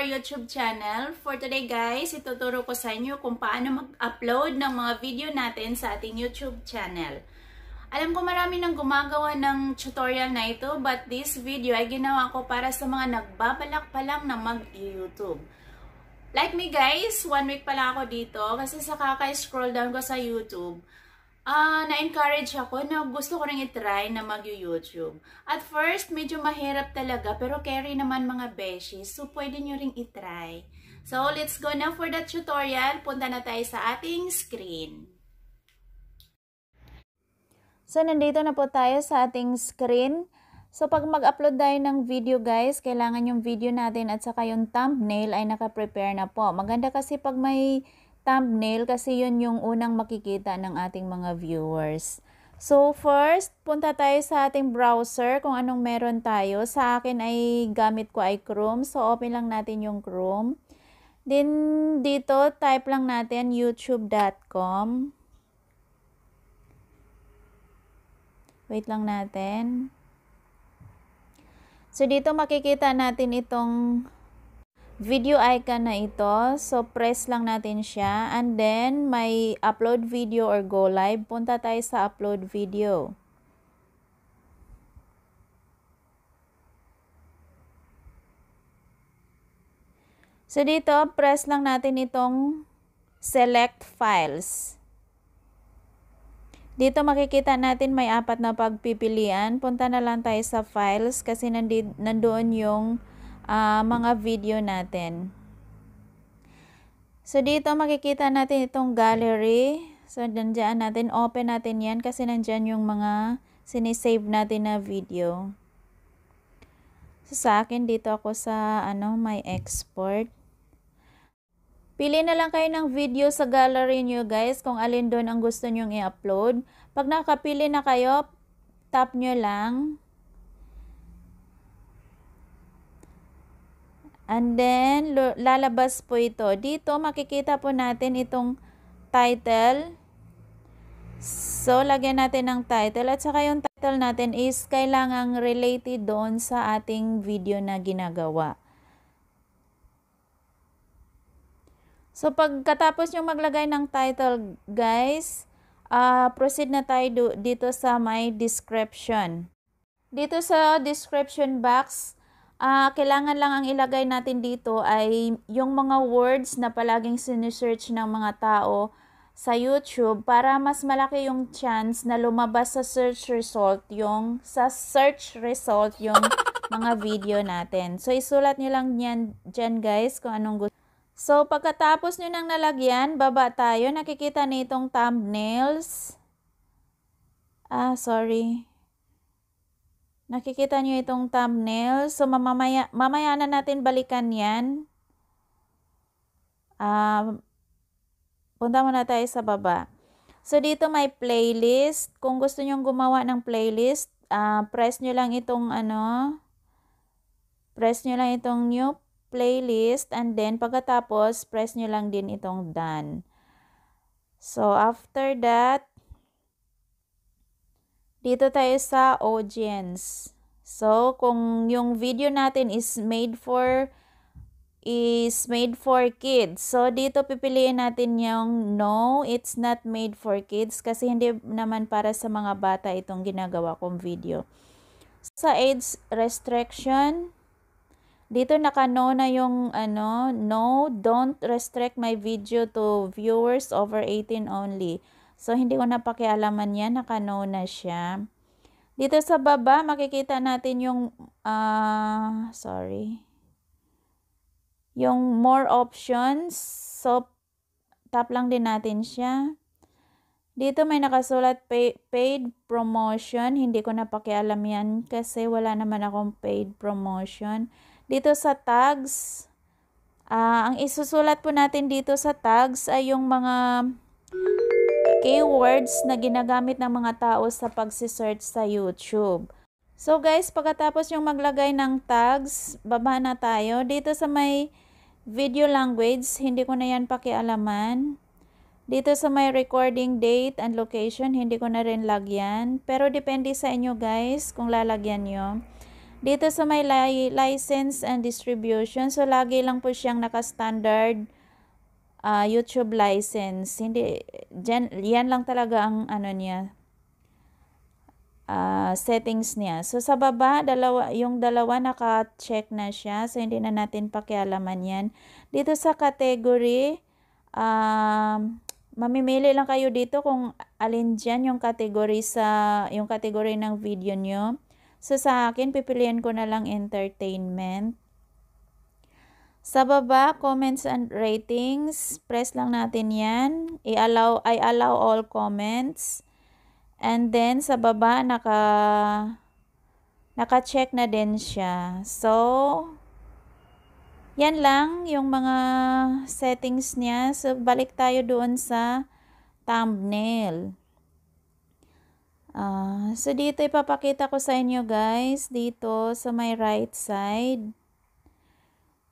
our YouTube channel. For today guys, ituturo ko sa inyo kung paano mag-upload ng mga video natin sa ating YouTube channel. Alam ko marami nang gumagawa ng tutorial na ito but this video ay ginawa ko para sa mga nagbabalak pa lang na mag-YouTube. Like me guys, one week pa lang ako dito kasi sa kaka-scroll down ko sa YouTube, uh, na-encourage ako na gusto ko rin i-try na mag-YouTube. At first, medyo mahirap talaga, pero carry naman mga beshies, so pwede nyo rin i-try. So, let's go now for the tutorial. Punta na tayo sa ating screen. So, nandito na po tayo sa ating screen. So, pag mag-upload tayo ng video guys, kailangan yung video natin at saka yung thumbnail ay naka-prepare na po. Maganda kasi pag may thumbnail kasi yun yung unang makikita ng ating mga viewers. So first, punta tayo sa ating browser kung anong meron tayo. Sa akin ay gamit ko ay Chrome. So open lang natin yung Chrome. Then dito type lang natin youtube.com. Wait lang natin. So dito makikita natin itong video icon na ito. So, press lang natin siya. And then, may upload video or go live. Punta tayo sa upload video. So, dito, press lang natin itong select files. Dito makikita natin may apat na pagpipilian. Punta na lang tayo sa files kasi nandoon yung uh, mga video natin. So, dito makikita natin itong gallery. So, nandiyan natin. Open natin yan kasi nandiyan yung mga sinisave natin na video. So, sa akin, dito ako sa ano, my export. Pili na lang kayo ng video sa gallery nyo guys kung alin doon ang gusto nyong i-upload. Pag nakapili na kayo, tap nyo lang. And then, lalabas po ito. Dito, makikita po natin itong title. So, lagyan natin ng title. At saka yung title natin is kailangang related doon sa ating video na ginagawa. So, pagkatapos nyo maglagay ng title, guys, uh, proceed na tayo dito sa my description. Dito sa description box, uh, kailangan lang ang ilagay natin dito ay yung mga words na palaging sinesearch ng mga tao sa YouTube para mas malaki yung chance na lumabas sa search result yung sa search result yung mga video natin. So isulat niyo lang yan diyan guys kung anong gusto. So pagkatapos niyo nang nalagyan, baba tayo, nakikita nitong thumbnails. Ah, sorry. Nakikita nyo itong thumbnail. So, mamamaya, mamaya na natin balikan yan. Uh, punta muna tayo sa baba. So, dito may playlist. Kung gusto nyong gumawa ng playlist, uh, press nyo lang itong ano, press nyo lang itong new playlist and then pagkatapos, press nyo lang din itong done. So, after that, dito tayo sa audience. So, kung yung video natin is made for is made for kids. So, dito pipiliin natin yung no, it's not made for kids kasi hindi naman para sa mga bata itong ginagawa kong video. Sa AIDS restriction, dito naka-no na yung ano, no, don't restrict my video to viewers over 18 only. So, hindi ko na pakialaman yan. Naka-no na siya. Dito sa baba, makikita natin yung, uh, sorry, yung more options. So, tap lang din natin siya. Dito may nakasulat pay, paid promotion. Hindi ko na pakialam yan kasi wala naman akong paid promotion. Dito sa tags, uh, ang isusulat po natin dito sa tags ay yung mga keywords na ginagamit ng mga tao sa pagsisearch sa YouTube. So guys, pagkatapos yung maglagay ng tags, baba na tayo. Dito sa may video language, hindi ko na yan pakialaman. Dito sa may recording date and location, hindi ko na rin lagyan. Pero depende sa inyo guys kung lalagyan nyo. Dito sa may li license and distribution, so lagi lang po siyang naka-standard uh, YouTube license. Hindi, dyan, yan lang talaga ang ano niya, uh, settings niya. So, sa baba, dalawa, yung dalawa naka-check na siya. So, hindi na natin pakialaman yan. Dito sa category, um, mamimili lang kayo dito kung alin dyan yung category, sa, yung category ng video nyo. So, sa akin, pipiliin ko na lang entertainment. Sa baba, comments and ratings. Press lang natin yan. I-allow, I allow all comments. And then, sa baba, naka, naka-check na din siya. So, yan lang yung mga settings niya. So, balik tayo doon sa thumbnail. Uh, so, dito ipapakita ko sa inyo guys. Dito sa my right side.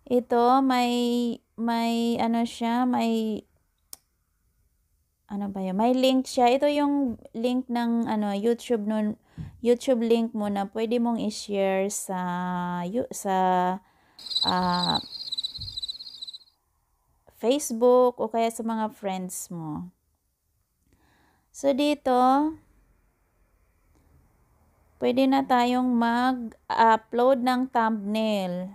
Ito, may, may, ano siya, may, ano ba yun, may link siya. Ito yung link ng, ano, YouTube nun, YouTube link mo na pwede mong i-share sa, sa, uh, Facebook o kaya sa mga friends mo. So, dito, pwede na tayong mag-upload ng thumbnail.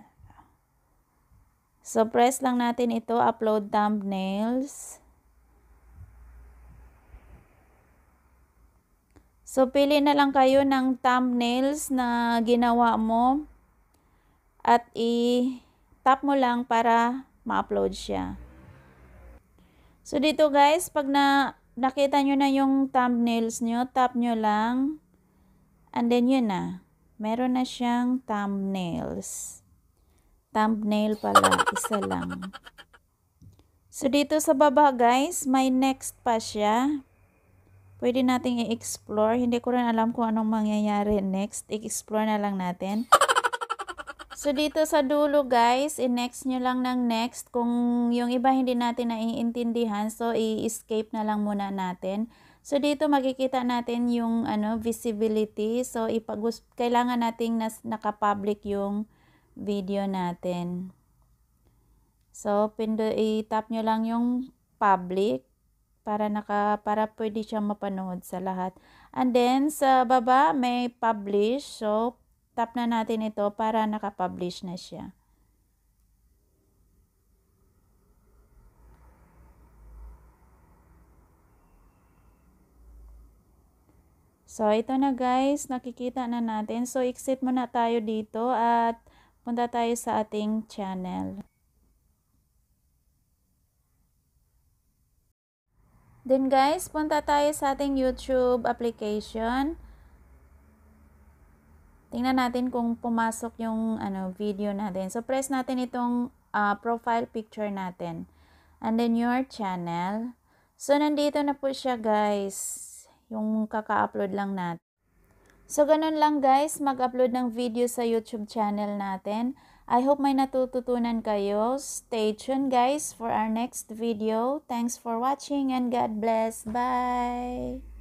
So, press lang natin ito, upload thumbnails. So, pili na lang kayo ng thumbnails na ginawa mo at i-tap mo lang para ma-upload siya. So, dito guys, pag na nakita nyo na yung thumbnails nyo, tap nyo lang. And then, yun na. Meron na siyang thumbnails thumbnail pala, isa lang. So, dito sa baba guys, may next pa siya. Pwede nating i-explore. Hindi ko rin alam kung anong mangyayari next. I-explore na lang natin. So, dito sa dulo guys, i-next nyo lang ng next. Kung yung iba hindi natin naiintindihan, so i-escape na lang muna natin. So, dito makikita natin yung ano, visibility. So, ipag kailangan nating nas naka-public yung video natin. So, pindo, i-tap nyo lang yung public para naka para pwede siyang mapanood sa lahat. And then sa baba may publish. So tap na natin ito para naka-publish na siya. So ito na guys, nakikita na natin. So exit muna tayo dito at Punta tayo sa ating channel. Then guys, punta tayo sa ating YouTube application. Tingnan natin kung pumasok yung ano video natin. So press natin itong uh, profile picture natin. And then your channel. So nandito na po siya guys. Yung kaka-upload lang natin. So, ganun lang guys, mag-upload ng video sa YouTube channel natin. I hope may natututunan kayo. Stay tuned guys for our next video. Thanks for watching and God bless. Bye!